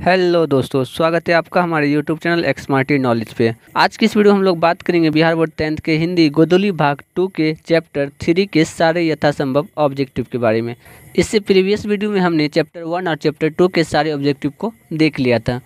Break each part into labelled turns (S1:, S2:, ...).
S1: hello दोस्तों स्वागत है आपका हमारे यूट्यूब चैनल एक्समार्टी नॉलेज पे आज की इस वीडियो हम लोग बात करेंगे बिहार बोर्ड टेंथ के हिंदी गोदोली भाग टू के चैप्टर थ्री के सारे यथासंभव ऑब्जेक्टिव के बारे में इससे प्रीवियस वीडियो में हमने चैप्टर वन और चैप्टर टू के सारे ऑब्जेक्टिव को देख लिया था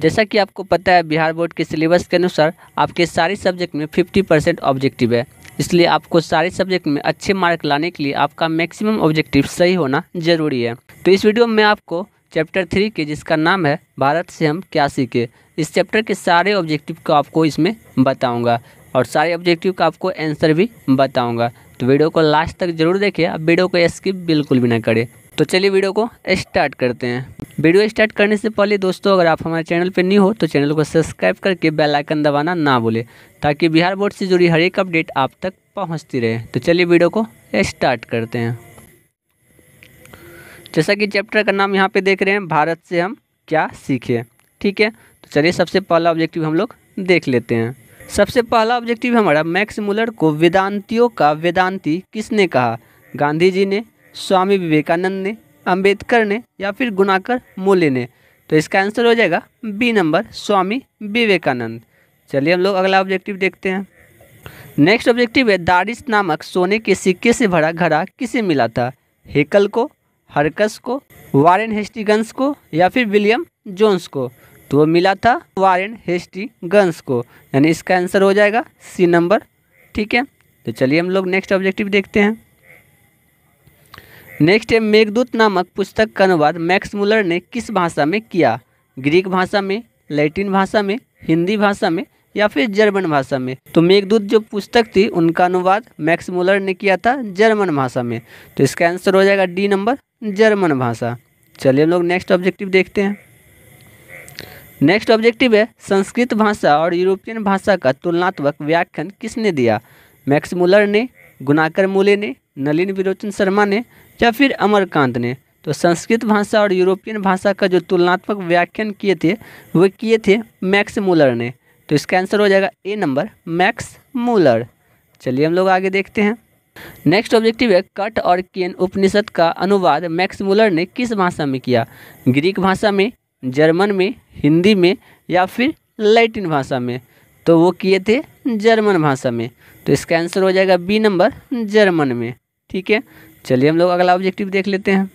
S1: जैसा कि आपको पता है बिहार बोर्ड के सिलेबस के अनुसार आपके सारे सब्जेक्ट में फिफ्टी परसेंट ऑब्जेक्टिव है इसलिए आपको सारे सब्जेक्ट में अच्छे मार्क लाने के लिए आपका मैक्सिमम ऑब्जेक्टिव सही होना जरूरी है तो इस वीडियो में आपको चैप्टर थ्री के जिसका नाम है भारत से हम क्या सीखे इस चैप्टर के सारे ऑब्जेक्टिव को आपको इसमें बताऊंगा और सारे ऑब्जेक्टिव का आपको आंसर भी बताऊंगा तो वीडियो को लास्ट तक जरूर देखें आप वीडियो को स्किप बिल्कुल भी ना करें तो चलिए वीडियो को स्टार्ट करते हैं वीडियो स्टार्ट करने से पहले दोस्तों अगर आप हमारे चैनल पर नहीं हो तो चैनल को सब्सक्राइब करके बेल आइकन दबाना ना भूलें ताकि बिहार बोर्ड से जुड़ी हर एक अपडेट आप तक पहुँचती रहे तो चलिए वीडियो को स्टार्ट करते हैं जैसा कि चैप्टर का नाम यहाँ पे देख रहे हैं भारत से हम क्या सीखे ठीक है तो चलिए सबसे पहला ऑब्जेक्टिव हम लोग देख लेते हैं सबसे पहला ऑब्जेक्टिव हमारा मैक्स मुलर को वेदांतियों का वेदांती किसने कहा गांधी जी ने स्वामी विवेकानंद ने अम्बेडकर ने या फिर गुनाकर मोले ने तो इसका आंसर हो जाएगा बी नंबर स्वामी विवेकानंद चलिए हम लोग अगला ऑब्जेक्टिव देखते हैं नेक्स्ट ऑब्जेक्टिव है दारिश नामक सोने के सिक्के से भरा घड़ा किसे मिला था हेकल को हरकस को वारेन हेस्टिगंस को या फिर विलियम जोन्स को तो मिला था वारेन हेस्टिगंस को यानी इसका आंसर हो जाएगा सी नंबर ठीक है तो चलिए हम लोग नेक्स्ट ऑब्जेक्टिव देखते हैं नेक्स्ट है मेघदूत नामक पुस्तक का अनुवाद मैक्स मुलर ने किस भाषा में किया ग्रीक भाषा में लैटिन भाषा में हिंदी भाषा में या फिर जर्मन भाषा में तो मेघदूत जो पुस्तक थी उनका अनुवाद मैक्स मुलर ने किया था जर्मन भाषा में तो इसका आंसर हो जाएगा डी नंबर जर्मन भाषा चलिए हम लोग नेक्स्ट ऑब्जेक्टिव देखते हैं नेक्स्ट ऑब्जेक्टिव है संस्कृत भाषा और यूरोपियन भाषा का तुलनात्मक व्याख्यान किसने दिया मैक्स मुलर ने गुनाकर मूले ने नलिन विरोचन शर्मा ने या फिर अमरकांत ने तो संस्कृत भाषा और यूरोपियन भाषा का जो तुलनात्मक व्याख्यान किए थे वे किए थे मैक्स मूलर ने तो इसका आंसर हो जाएगा ए नंबर मैक्स मूलर चलिए हम लोग आगे देखते हैं नेक्स्ट ऑब्जेक्टिव है कट और केन उपनिषद का अनुवाद मैक्समुलर ने किस भाषा में किया ग्रीक भाषा में जर्मन में हिंदी में या फिर लैटिन भाषा में तो वो किए थे जर्मन भाषा में तो इसका आंसर हो जाएगा बी नंबर जर्मन में ठीक है चलिए हम लोग अगला ऑब्जेक्टिव देख लेते हैं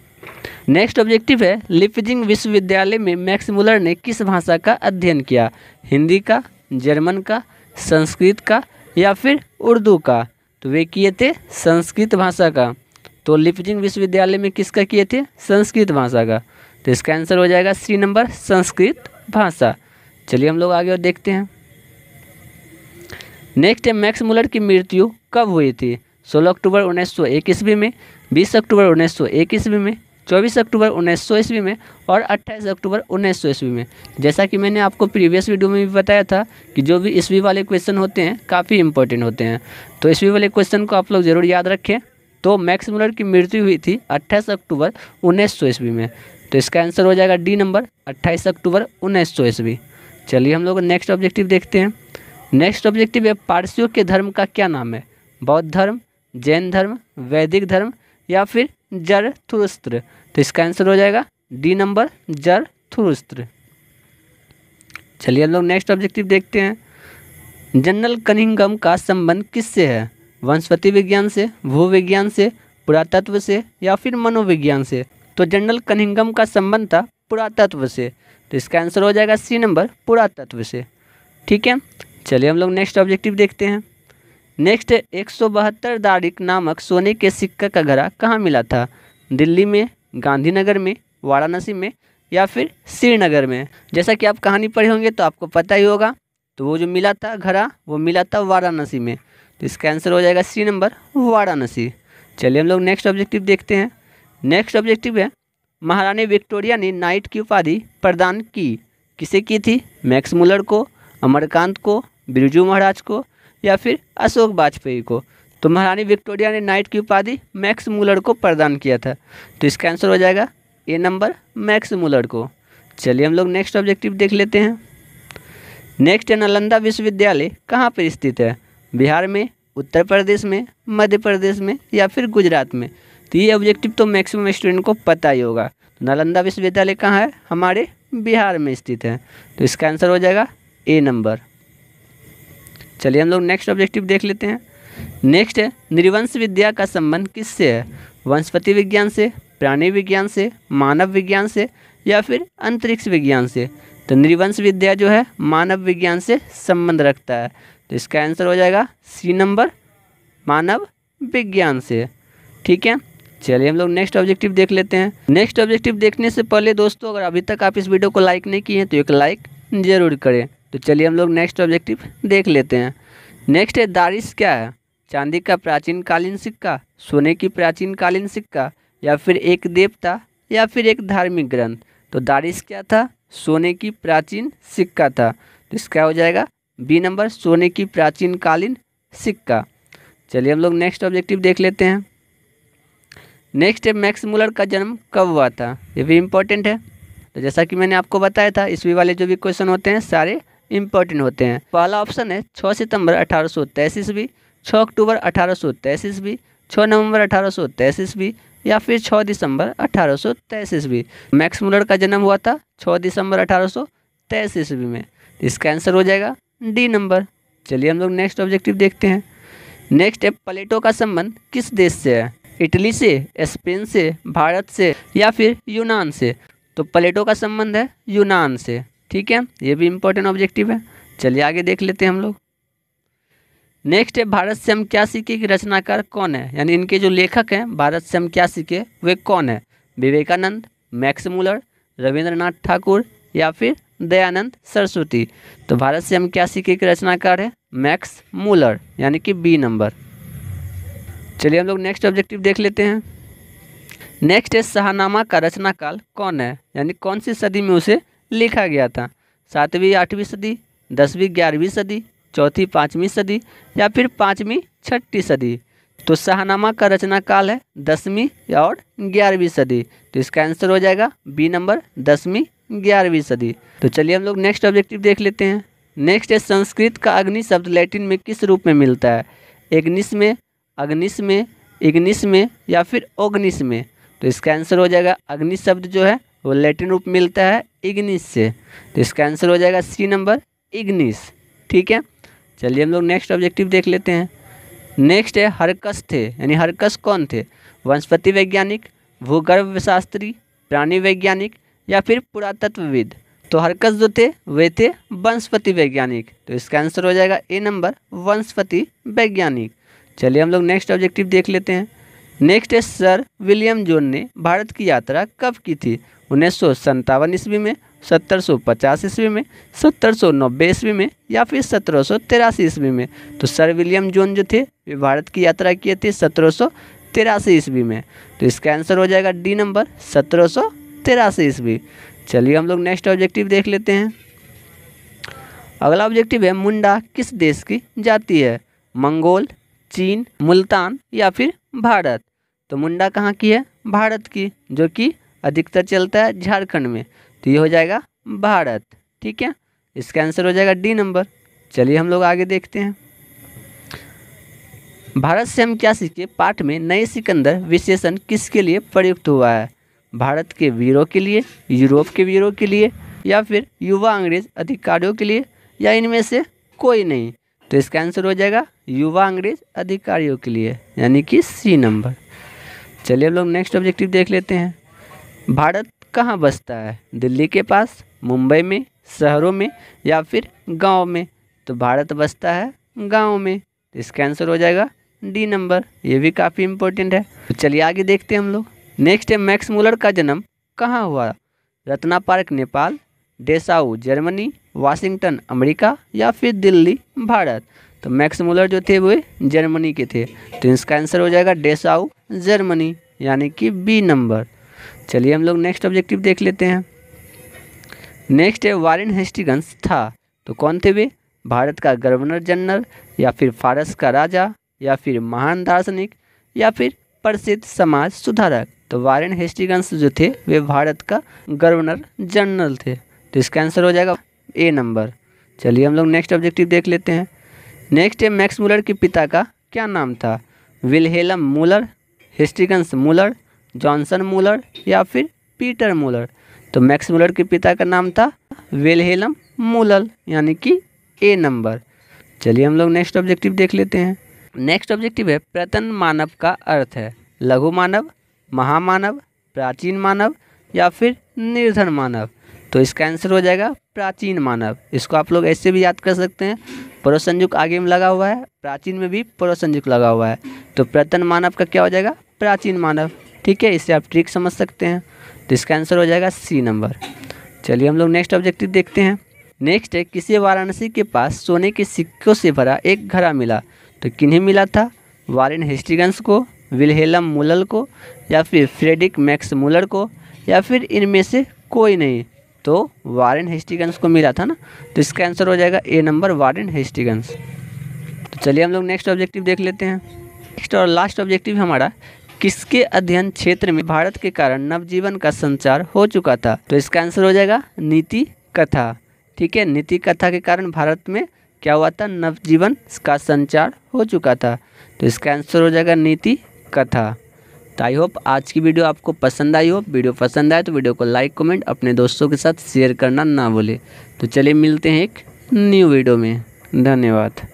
S1: नेक्स्ट ऑब्जेक्टिव है लिपजिंग विश्वविद्यालय में मैक्समुलर ने किस भाषा का अध्ययन किया हिंदी का जर्मन का संस्कृत का या फिर उर्दू का तो वे किए थे संस्कृत भाषा का तो लिपजिंग विश्वविद्यालय में किसका किए थे संस्कृत भाषा का तो इसका आंसर हो जाएगा सी नंबर संस्कृत भाषा चलिए हम लोग आगे और देखते हैं नेक्स्ट है मैक्स मुलर की मृत्यु कब हुई थी 16 अक्टूबर उन्नीस सौ में 20 अक्टूबर उन्नीस सौ में चौबीस अक्टूबर उन्नीस सौ ईस्वी में और अट्ठाईस अक्टूबर उन्नीस सौ ईस्वी में जैसा कि मैंने आपको प्रीवियस वीडियो में भी बताया था कि जो भी ईस्वी वाले क्वेश्चन होते हैं काफ़ी इंपॉर्टेंट होते हैं तो ईस्वी वाले क्वेश्चन को आप लोग ज़रूर याद रखें तो मैक्स मुलर की मृत्यु हुई थी अट्ठाईस अक्टूबर उन्नीस सौ ईस्वी में तो इसका आंसर हो जाएगा डी नंबर अट्ठाईस अक्टूबर उन्नीस सौ ईस्वी चलिए हम लोग नेक्स्ट ऑब्जेक्टिव देखते हैं नेक्स्ट ऑब्जेक्टिव है पारसियों के धर्म का क्या नाम है बौद्ध धर्म जैन धर्म वैदिक धर्म या फिर जरथुरुस्त्र तो इसका आंसर हो जाएगा डी नंबर जरथुरुस्त्र चलिए हम लोग नेक्स्ट ऑब्जेक्टिव देखते हैं जनरल कनिंगम का संबंध किससे है वनस्पति विज्ञान से भूविज्ञान से पुरातत्व से या फिर मनोविज्ञान से तो जनरल कनिंगम का संबंध था पुरातत्व से तो इसका आंसर हो जाएगा सी नंबर पुरातत्व से ठीक है चलिए हम लोग नेक्स्ट ऑब्जेक्टिव देखते हैं नेक्स्ट एक सौ बहत्तर दारिक नामक सोने के सिक्का का घड़ा कहाँ मिला था दिल्ली में गांधीनगर में वाराणसी में या फिर श्रीनगर में जैसा कि आप कहानी पढ़े होंगे तो आपको पता ही होगा तो वो जो मिला था घड़ा वो मिला था वाराणसी में तो इसका आंसर हो जाएगा सी नंबर वाराणसी चलिए हम लोग नेक्स्ट ऑब्जेक्टिव देखते हैं नेक्स्ट ऑब्जेक्टिव है महारानी विक्टोरिया ने नाइट की उपाधि प्रदान की किसे की थी मैक्स मुलर को अमरकांत को बिरजू महाराज को या फिर अशोक वाजपेयी को तो महारानी विक्टोरिया ने नाइट की उपाधि मैक्स मूलर को प्रदान किया था तो इसका आंसर हो जाएगा ए नंबर मैक्स मूलर को चलिए हम लोग नेक्स्ट ऑब्जेक्टिव देख लेते हैं नेक्स्ट है नालंदा विश्वविद्यालय कहाँ पर स्थित है बिहार में उत्तर प्रदेश में मध्य प्रदेश में या फिर गुजरात में तो ये ऑब्जेक्टिव तो मैक्सिमम स्टूडेंट को पता ही होगा तो नालंदा विश्वविद्यालय कहाँ है हमारे बिहार में स्थित है तो इसका आंसर हो जाएगा ए नंबर चलिए हम लोग नेक्स्ट ऑब्जेक्टिव देख लेते हैं नेक्स्ट है निर्वंश विद्या का संबंध किससे है वनस्पति विज्ञान से प्राणी विज्ञान से मानव विज्ञान से या फिर अंतरिक्ष विज्ञान से तो निर्वंश विद्या जो है मानव विज्ञान से संबंध रखता है तो इसका आंसर हो जाएगा सी नंबर मानव विज्ञान से ठीक है चलिए हम लोग नेक्स्ट ऑब्जेक्टिव देख लेते हैं नेक्स्ट ऑब्जेक्टिव देखने से पहले दोस्तों अगर अभी तक आप इस वीडियो को लाइक नहीं किए हैं तो एक लाइक ज़रूर करें तो चलिए हम लोग नेक्स्ट ऑब्जेक्टिव देख लेते हैं नेक्स्ट है दारिश क्या है चांदी का प्राचीन कालीन सिक्का सोने की प्राचीन कालीन सिक्का या फिर एक देवता या फिर एक धार्मिक ग्रंथ तो दारिश क्या था सोने की प्राचीन सिक्का था तो इसका हो जाएगा बी नंबर सोने की प्राचीन कालीन सिक्का चलिए हम लोग नेक्स्ट ऑब्जेक्टिव देख लेते हैं नेक्स्ट है मैक्स मुलर का जन्म कब हुआ था ये भी इम्पोर्टेंट है तो जैसा कि मैंने आपको बताया था इसवी वाले जो भी क्वेश्चन होते हैं सारे इंपॉर्टेंट होते हैं पहला ऑप्शन है छः सितंबर अठारह सौ तेईस ईस्वी छः अक्टूबर अठारह सौ तेईस ईस्वी छः नवंबर अठारह सौ तेईस ईस्वी या फिर छः दिसंबर अठारह सौ तेईस ईस्वी मैक्स मुलर का जन्म हुआ था छः दिसंबर अठारह सौ तेईस ईस्वी में इसका आंसर हो जाएगा डी नंबर चलिए हम लोग नेक्स्ट ऑब्जेक्टिव देखते हैं नेक्स्ट है प्लेटो का संबंध किस देश से है इटली से स्पेन से भारत से या फिर यूनान से तो प्लेटो का संबंध है यूनान से ठीक है ये भी इम्पोर्टेंट ऑब्जेक्टिव है चलिए आगे देख लेते हैं हम लोग नेक्स्ट है भारत से हम क्या सीखे कि रचनाकार कौन है यानी इनके जो लेखक हैं भारत से हम क्या सीखे वे कौन है विवेकानंद मैक्स मूलर रविंद्रनाथ ठाकुर या फिर दयानंद सरस्वती तो भारत से हम क्या सीखे कि रचनाकार है मैक्स मूलर यानी कि बी नंबर चलिए हम लोग नेक्स्ट ऑब्जेक्टिव देख लेते हैं नेक्स्ट है शाहनामा का रचनाकाल कौन है यानी कौन सी सदी में उसे लिखा गया था सातवीं आठवीं सदी दसवीं ग्यारहवीं सदी चौथी पाँचवीं सदी या फिर पाँचवीं छठी सदी तो शाहनामा का रचना काल है दसवीं और ग्यारहवीं सदी तो इसका आंसर हो जाएगा बी नंबर दसवीं ग्यारहवीं सदी तो चलिए हम लोग नेक्स्ट ऑब्जेक्टिव देख लेते हैं नेक्स्ट है संस्कृत का अग्नि शब्द लैटिन में किस रूप में मिलता है एग्निस में अग्निस में इग्निस में या फिर ओग्निस में तो इसका आंसर हो जाएगा अग्नि शब्द जो है वो लेटिन रूप मिलता है इग्निस से तो इसका आंसर हो जाएगा सी नंबर इग्निस ठीक है चलिए हम लोग नेक्स्ट ऑब्जेक्टिव देख लेते हैं नेक्स्ट है हरकस थे यानी हरकस कौन थे वनस्पति वैज्ञानिक भूगर्भशास्त्री प्राणी वैज्ञानिक या फिर पुरातत्वविद तो हरकस जो थे वे थे वनस्पति वैज्ञानिक तो इसका आंसर हो जाएगा ए नंबर वनस्पति वैज्ञानिक चलिए हम लोग नेक्स्ट ऑब्जेक्टिव देख लेते हैं नेक्स्ट है सर विलियम जोन ने भारत की यात्रा कब की थी उन्नीस सौ संतावन ईस्वी में सत्तर सौ पचास ईस्वी में सत्तर सौ नब्बे ईस्वी में या फिर सत्रह सौ तिरासी ईस्वी में तो सर विलियम जोन जो थे वे भारत की यात्रा किए थे सत्रह सौ तिरासी ईस्वी में तो इसका आंसर हो जाएगा डी नंबर सत्रह सौ तिरासी ईस्वी चलिए हम लोग नेक्स्ट ऑब्जेक्टिव देख लेते हैं अगला ऑब्जेक्टिव है मुंडा किस देश की जाति है मंगोल चीन मुल्तान या फिर भारत तो मुंडा कहाँ की है भारत की जो कि अधिकतर चलता है झारखंड में तो ये हो जाएगा भारत ठीक है इसका आंसर हो जाएगा डी नंबर चलिए हम लोग आगे देखते हैं भारत से हम क्या सीखे पाठ में नए सिकंदर विशेषण किसके लिए प्रयुक्त हुआ है भारत के वीरों के लिए यूरोप के वीरों के लिए या फिर युवा अंग्रेज अधिकारियों के लिए या इनमें से कोई नहीं तो इसका आंसर हो जाएगा युवा अंग्रेज अधिकारियों के लिए यानी कि सी नंबर चलिए हम लोग नेक्स्ट ऑब्जेक्टिव देख लेते हैं भारत कहाँ बसता है दिल्ली के पास मुंबई में शहरों में या फिर गाँव में तो भारत बसता है गाँव में इसका आंसर हो जाएगा डी नंबर ये भी काफ़ी इम्पोर्टेंट है तो चलिए आगे देखते हैं हम लोग नेक्स्ट है मैक्स मूलर का जन्म कहाँ हुआ Ratna park Nepal Dessau Germany Washington America या फिर दिल्ली भारत तो मैक्स मूलर जो थे वे जर्मनी के थे तो इसका आंसर हो जाएगा डेसाऊ जर्मनी यानी कि बी नंबर चलिए हम लोग नेक्स्ट ऑब्जेक्टिव देख लेते हैं नेक्स्ट है वारेन हेस्टिगंस था तो कौन थे वे भारत का गवर्नर जनरल या फिर फारस का राजा या फिर महान दार्शनिक या फिर प्रसिद्ध समाज सुधारक तो वारेन हेस्टिगंस जो थे वे भारत का गवर्नर जनरल थे तो इसका आंसर हो जाएगा ए नंबर चलिए हम लोग नेक्स्ट ऑब्जेक्टिव देख लेते हैं नेक्स्ट है मैक्स मूलर के पिता का क्या नाम था Wilhelm Muller Hastings Muller Johnson Muller या फिर पीटर मूलर तो मैक्स मूलर के पिता का नाम था वेलहेलम मूलल यानी कि ए नंबर चलिए हम लोग नेक्स्ट ऑब्जेक्टिव देख लेते हैं नेक्स्ट ऑब्जेक्टिव है प्रतन मानव का अर्थ है लघु मानव महामानव प्राचीन मानव या फिर निर्धन मानव तो इसका आंसर हो जाएगा प्राचीन मानव इसको आप लोग ऐसे भी याद कर सकते हैं परोसंयुक्त आगे में लगा हुआ है प्राचीन में भी परोसंयुक्त लगा हुआ है तो प्रतन मानव का क्या हो जाएगा प्राचीन मानव ठीक है इससे आप ट्रिक समझ सकते हैं तो इसका आंसर हो जाएगा सी नंबर चलिए हम लोग नेक्स्ट ऑब्जेक्टिव देखते हैं नेक्स्ट है किसी वाराणसी के पास सोने के सिक्कों से भरा एक घड़ा मिला तो किन्हें मिला था वारेन हिस्टिगंस को विलहेलम मुलर को या फिर फ्रेडिक मैक्स मुलर को या फिर इनमें से कोई नहीं तो वारेन हिस्टिगंस को मिला था ना तो इसका आंसर हो जाएगा ए नंबर वारेन हिस्टिगंस तो चलिए हम लोग नेक्स्ट ऑब्जेक्टिव देख लेते हैं नेक्स्ट और लास्ट ऑब्जेक्टिव हमारा किसके अध्ययन क्षेत्र में भारत के कारण नवजीवन का संचार हो चुका था तो इसका आंसर हो जाएगा नीति कथा ठीक है नीति कथा के कारण भारत में क्या हुआ था नवजीवन का संचार हो चुका था तो इसका आंसर हो जाएगा नीति कथा तो आई होप आज की वीडियो आपको पसंद आई हो वीडियो पसंद आए तो वीडियो को लाइक कमेंट अपने दोस्तों के साथ शेयर करना ना भूले तो चलिए मिलते हैं एक न्यू वीडियो में धन्यवाद